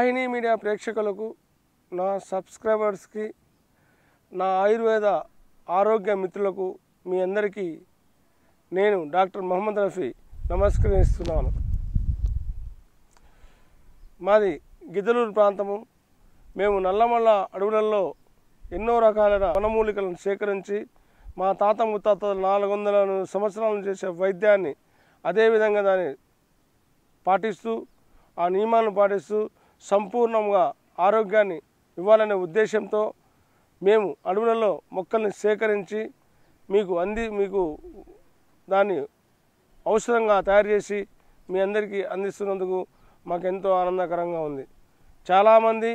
వాహిని media ప్రేక్షకులకు నా సబ్స్క్రైబర్స్కి నా ఆయుర్వేద ఆరోగ్య మిత్రులకు మీ అందరికీ నేను డాక్టర్ మహమ్మద్ రఫీ నమస్కరిస్తున్నాను మాది గిద్దలూరు ప్రాంతము మేము నల్లమల్ల అడవులలో ఎన్నో రకాలైన వనమూలికలను సేకరించి మా తాత ముత్తాత నాలుగు వందల సంవత్సరాలను చేసే వైద్యాన్ని అదేవిధంగా దాన్ని పాటిస్తూ ఆ నియమాలను పాటిస్తూ సంపూర్ణంగా ఆరోగ్యాన్ని ఇవ్వాలనే ఉద్దేశంతో మేము అడవులలో మొక్కల్ని సేకరించి మీకు అంది మీకు దాన్ని ఔషధంగా తయారు చేసి మీ అందరికీ అందిస్తున్నందుకు మాకెంతో ఆనందకరంగా ఉంది చాలామంది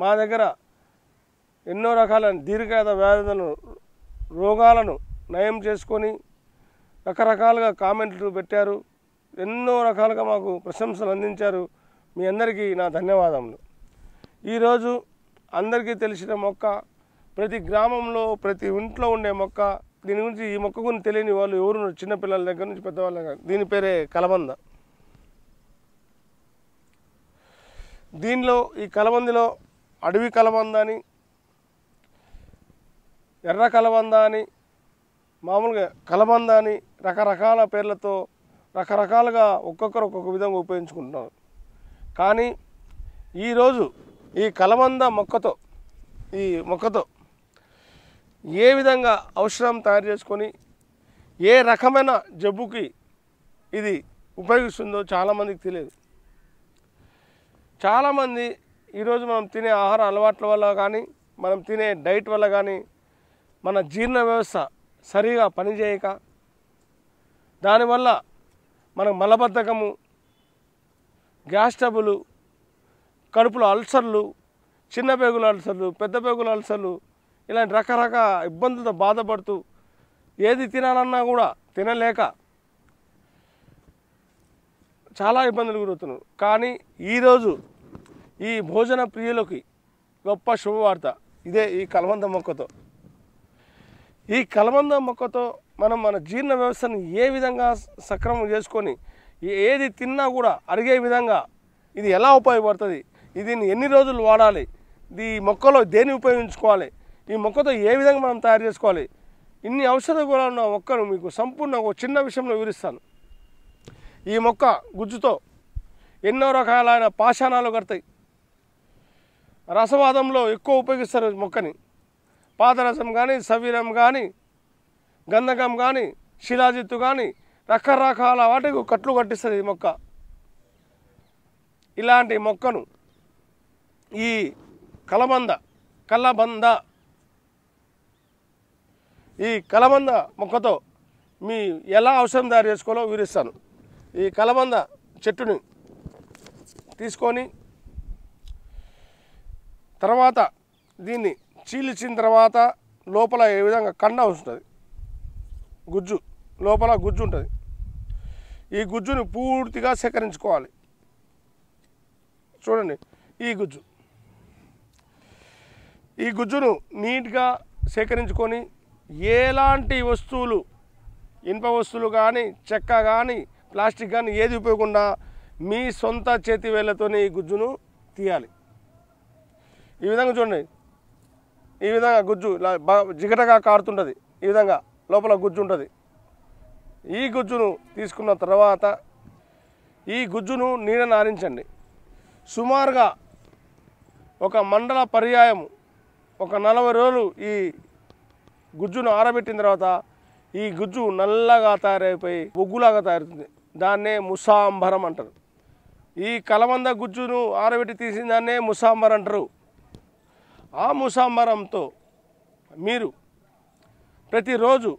మా దగ్గర ఎన్నో రకాల దీర్ఘాత వ్యాధులను రోగాలను నయం చేసుకొని రకరకాలుగా కామెంట్లు పెట్టారు ఎన్నో రకాలుగా మాకు ప్రశంసలు అందించారు మీ అందరికీ నా ధన్యవాదములు ఈరోజు అందరికీ తెలిసిన మొక్క ప్రతి గ్రామంలో ప్రతి ఇంట్లో ఉండే మొక్క దీని గురించి ఈ మొక్క గురించి తెలియని వాళ్ళు ఎవరు చిన్నపిల్లల దగ్గర నుంచి పెద్దవాళ్ళ దగ్గర దీని పేరే కలబంద దీనిలో ఈ కలబందిలో అడవి కలబంద అని ఎర్ర కలబంద అని మామూలుగా కలబంద అని రకరకాల పేర్లతో రకరకాలుగా ఒక్కొక్కరు ఒక్కొక్క విధంగా ఉపయోగించుకుంటున్నారు కానీ ఈరోజు ఈ కలబంద మొక్కతో ఈ మొక్కతో ఏ విధంగా ఔషధం తయారు చేసుకొని ఏ రకమైన జబ్బుకి ఇది ఉపయోగిస్తుందో చాలామందికి తెలియదు చాలామంది ఈరోజు మనం తినే ఆహార అలవాట్ల వల్ల కానీ మనం తినే డైట్ వల్ల కానీ మన జీర్ణ వ్యవస్థ సరిగా పనిచేయక దానివల్ల మనకు మలబద్ధకము గ్యాస్ ట్రబులు కడుపులో అల్సర్లు చిన్న పేగుల అల్సర్లు పెద్ద పేగుల అల్సర్లు ఇలాంటి రకరకాల ఇబ్బందులతో బాధపడుతూ ఏది తినాలన్నా కూడా తినలేక చాలా ఇబ్బందులు గురవుతున్నారు కానీ ఈరోజు ఈ భోజన ప్రియులకి గొప్ప శుభవార్త ఇదే ఈ కలబంద మొక్కతో ఈ కలబంద మొక్కతో మనం మన జీర్ణ వ్యవస్థను ఏ విధంగా సక్రమం చేసుకొని ఏది తిన్నా కూడా అరిగే విధంగా ఇది ఎలా ఉపయోగపడుతుంది దీన్ని ఎన్ని రోజులు వాడాలి ఈ మొక్కలో దేన్ని ఉపయోగించుకోవాలి ఈ మొక్కతో ఏ విధంగా మనం తయారు చేసుకోవాలి ఇన్ని ఔషధ గుణాలు ఉన్న మొక్కను మీకు సంపూర్ణ ఒక చిన్న విషయంలో వివరిస్తాను ఈ మొక్క గుజ్జుతో ఎన్నో రకాలైన పాషాణాలు కడతాయి రసవాదంలో ఎక్కువ ఉపయోగిస్తారు మొక్కని పాదరసం కానీ సవీరం కానీ గంధకం కానీ శిలాజిత్తు కానీ రకరకాల వాటికి కట్లు కట్టిస్తుంది ఈ మొక్క ఇలాంటి మొక్కను ఈ కలబంద కలబంద ఈ కలబంద మొక్కతో మీ ఎలా అవసరం తయారు చేసుకోవాలో వివరిస్తాను ఈ కలబంద చెట్టుని తీసుకొని తర్వాత దీన్ని చీల్చిన తర్వాత లోపల ఏ విధంగా కండ వస్తుంది గుజ్జు లోపల గుజ్జు ఉంటుంది ఈ గుజ్జుని పూర్తిగా సేకరించుకోవాలి చూడండి ఈ గుజ్జు ఈ గుజ్జును నీట్గా సేకరించుకొని ఎలాంటి వస్తువులు ఇనుప వస్తువులు కానీ చెక్క కానీ ప్లాస్టిక్ కానీ ఏది ఉపయోగకుండా మీ సొంత చేతి వేళ్ళతోనే ఈ గుజ్జును తీయాలి ఈ విధంగా చూడండి ఈ విధంగా గుజ్జు జిగటగా కారుతుంటుంది ఈ విధంగా లోపల గుజ్జు ఉంటుంది ఈ గుజ్జును తీసుకున్న తర్వాత ఈ గుజ్జును నీడ నారించండి సుమారుగా ఒక మండల పర్యాయం ఒక నలభై రోజులు ఈ గుజ్జును ఆరబెట్టిన తర్వాత ఈ గుజ్జు నల్లగా తయారైపోయి బొగ్గులాగా తయారుతుంది దాన్నే ముసాంబరం అంటారు ఈ కలవంద గుజ్జును ఆరబెట్టి తీసిన దాన్నే ముసాంబరం అంటారు ఆ ముసాంబరంతో మీరు ప్రతిరోజు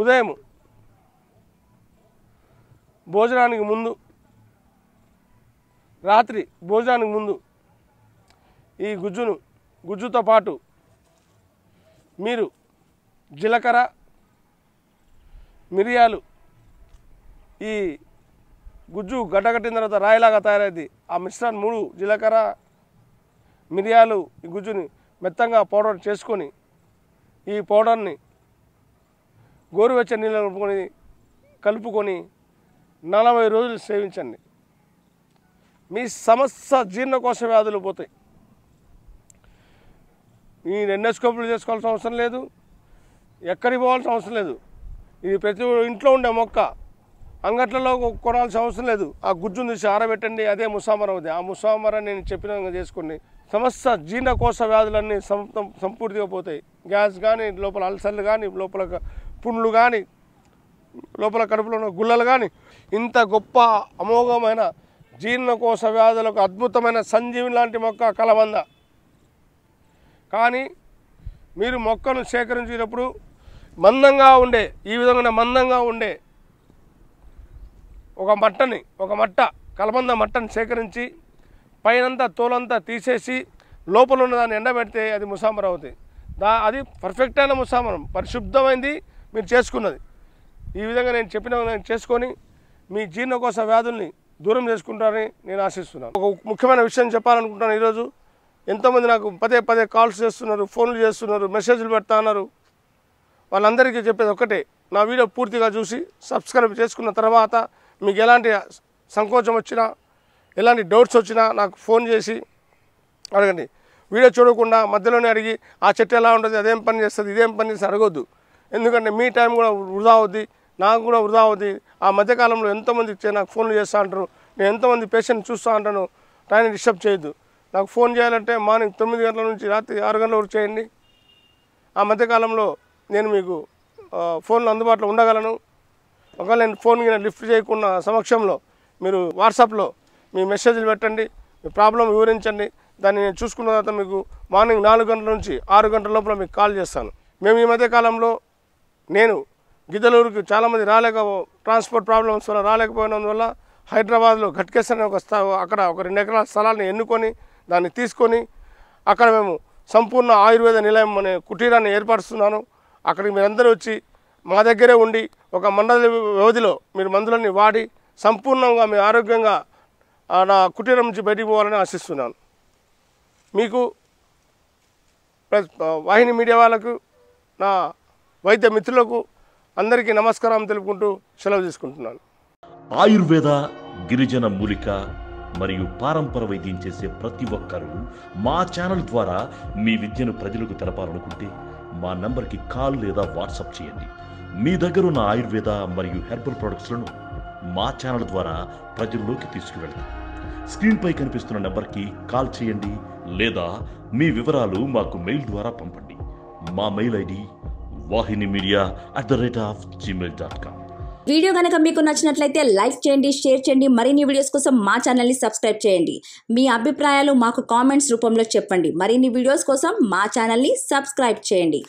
ఉదయం భోజనానికి ముందు రాత్రి భోజనానికి ముందు ఈ గుజ్జును గుజ్జుతో పాటు మీరు జీలకర్ర మిరియాలు ఈ గుజ్జు గడ్డగట్టిన తర్వాత రాయిలాగా తయారైంది ఆ మిశ్రాన్ని మూడు జీలకర్ర మిరియాలు ఈ గుజ్జుని మెత్తంగా పౌడర్ చేసుకొని ఈ పౌడర్ని గోరువెచ్చని నీళ్ళు కలుపుకొని కలుపుకొని నలభై రోజులు సేవించండి మీ సమస్య జీర్ణకోశ వ్యాధులు పోతాయి మీరు ఎన్నెస్కోపులు చేసుకోవాల్సిన అవసరం లేదు ఎక్కడికి పోవాల్సిన అవసరం లేదు ఇది ప్రతి ఇంట్లో ఉండే మొక్క అంగట్లలో కొనాల్సిన అవసరం లేదు ఆ గుజ్జును తీసి ఆరబెట్టండి అదే ముసామరం అవుతుంది ఆ ముసామరం నేను చెప్పిన విధంగా చేసుకోండి సమస్య జీర్ణకోశ వ్యాధులన్నీ సంపూర్తిగా పోతాయి గ్యాస్ కానీ లోపల అల్సర్లు కానీ లోపల పుండ్లు కానీ లోపల కడుపులో ఉన్న గుళ్ళలు కానీ ఇంత గొప్ప అమోఘమైన జీర్ణకోశ వ్యాధులకు అద్భుతమైన సంజీవి లాంటి మొక్క కలబంద కానీ మీరు మొక్కను సేకరించేటప్పుడు మందంగా ఉండే ఈ విధంగా మందంగా ఉండే ఒక మట్టని ఒక మట్ట కలబంద మట్టని సేకరించి పైనంతా తోలంతా తీసేసి లోపల ఉన్న దాన్ని ఎండబెడితే అది ముసామరం అవుతుంది దా అది పర్ఫెక్ట్ అయిన ముసామరం పరిశుద్ధమైంది మీరు చేసుకున్నది ఈ విధంగా నేను చెప్పిన నేను చేసుకొని మీ జీర్ణకోశ వ్యాధుల్ని దూరం చేసుకుంటారని నేను ఆశిస్తున్నాను ఒక ముఖ్యమైన విషయం చెప్పాలనుకుంటున్నాను ఈరోజు ఎంతోమంది నాకు పదే పదే కాల్స్ చేస్తున్నారు ఫోన్లు చేస్తున్నారు మెసేజ్లు పెడతా ఉన్నారు వాళ్ళందరికీ చెప్పేది ఒక్కటే నా వీడియో పూర్తిగా చూసి సబ్స్క్రైబ్ చేసుకున్న తర్వాత మీకు ఎలాంటి సంకోచం వచ్చినా ఎలాంటి డౌట్స్ వచ్చినా నాకు ఫోన్ చేసి అడగండి వీడియో చూడకుండా మధ్యలోనే అడిగి ఆ చెట్టు ఎలా ఉంటుంది అదేం పని చేస్తుంది ఇదేం పని చేస్తుంది అడగొద్దు ఎందుకంటే మీ టైం కూడా వృధా అవుద్ది నాకు కూడా వృధా అవుద్ది ఆ మధ్యకాలంలో ఎంతోమంది నాకు ఫోన్లు చేస్తూ అంటారు నేను ఎంతోమంది పేషెంట్ చూస్తూ అంటాను టైం డిస్టర్బ్ చేయొద్దు నాకు ఫోన్ చేయాలంటే మార్నింగ్ తొమ్మిది గంటల నుంచి రాత్రి ఆరు గంటల వరకు చేయండి ఆ మధ్యకాలంలో నేను మీకు ఫోన్లు అందుబాటులో ఉండగలను ఒకవేళ నేను ఫోన్ కింద లిఫ్ట్ చేయకున్న సమక్షంలో మీరు వాట్సాప్లో మీ మెసేజ్లు పెట్టండి మీ ప్రాబ్లం వివరించండి దాన్ని నేను చూసుకున్న తర్వాత మీకు మార్నింగ్ నాలుగు గంటల నుంచి ఆరు గంటల లోపల మీకు కాల్ చేస్తాను మేము ఈ మధ్యకాలంలో నేను గిద్దలూరుకు చాలామంది రాలేక ట్రాన్స్పోర్ట్ ప్రాబ్లమ్స్ వల్ల రాలేకపోయినందువల్ల హైదరాబాద్లో ఘట్కేశ్వర ఒక అక్కడ ఒక రెండు ఎకరాల స్థలాన్ని ఎన్నుకొని దాన్ని తీసుకొని అక్కడ మేము సంపూర్ణ ఆయుర్వేద నిలయం అనే కుటీరాన్ని ఏర్పరుస్తున్నాను అక్కడికి మీరందరూ వచ్చి మా దగ్గరే ఉండి ఒక మండల వ్యవధిలో మీరు మందులన్నీ వాడి సంపూర్ణంగా మీ ఆరోగ్యంగా నా కుటీరం నుంచి బయటికి పోవాలని ఆశిస్తున్నాను మీకు వాహిని మీడియా వాళ్ళకు నా వైద్య మిత్రులకు అందరికీ నమస్కారం తెలుపుకుంటూ సెలవు తీసుకుంటున్నాను ఆయుర్వేద గిరిజన మూలిక మరియు పారంపర వైద్యం చేసే ప్రతి ఒక్కరూ మా ఛానల్ ద్వారా మీ విద్యను ప్రజలకు తెలపాలనుకుంటే మా నంబర్కి కాల్ లేదా వాట్సాప్ చేయండి మీ దగ్గర ఉన్న ఆయుర్వేద మరియు హెర్బల్ ప్రొడక్ట్స్లను మా ఛానల్ ద్వారా ప్రజల్లోకి తీసుకువెళ్తాం స్క్రీన్పై కనిపిస్తున్న నెంబర్కి కాల్ చేయండి లేదా మీ వివరాలు మాకు మెయిల్ ద్వారా పంపండి మా mail ID Vahini media at the rate of Gmail dot com video కనుక మీకు నచ్చినట్లయితే లైక్ చేయండి షేర్ చేయండి మరిన్ని వీడియోస్ కోసం మా ఛానల్ని సబ్స్క్రైబ్ చేయండి మీ అభిప్రాయాలు మాకు కామెంట్స్ రూపంలో చెప్పండి మరిన్ని వీడియోస్ కోసం మా ఛానల్ని సబ్స్క్రైబ్ చేయండి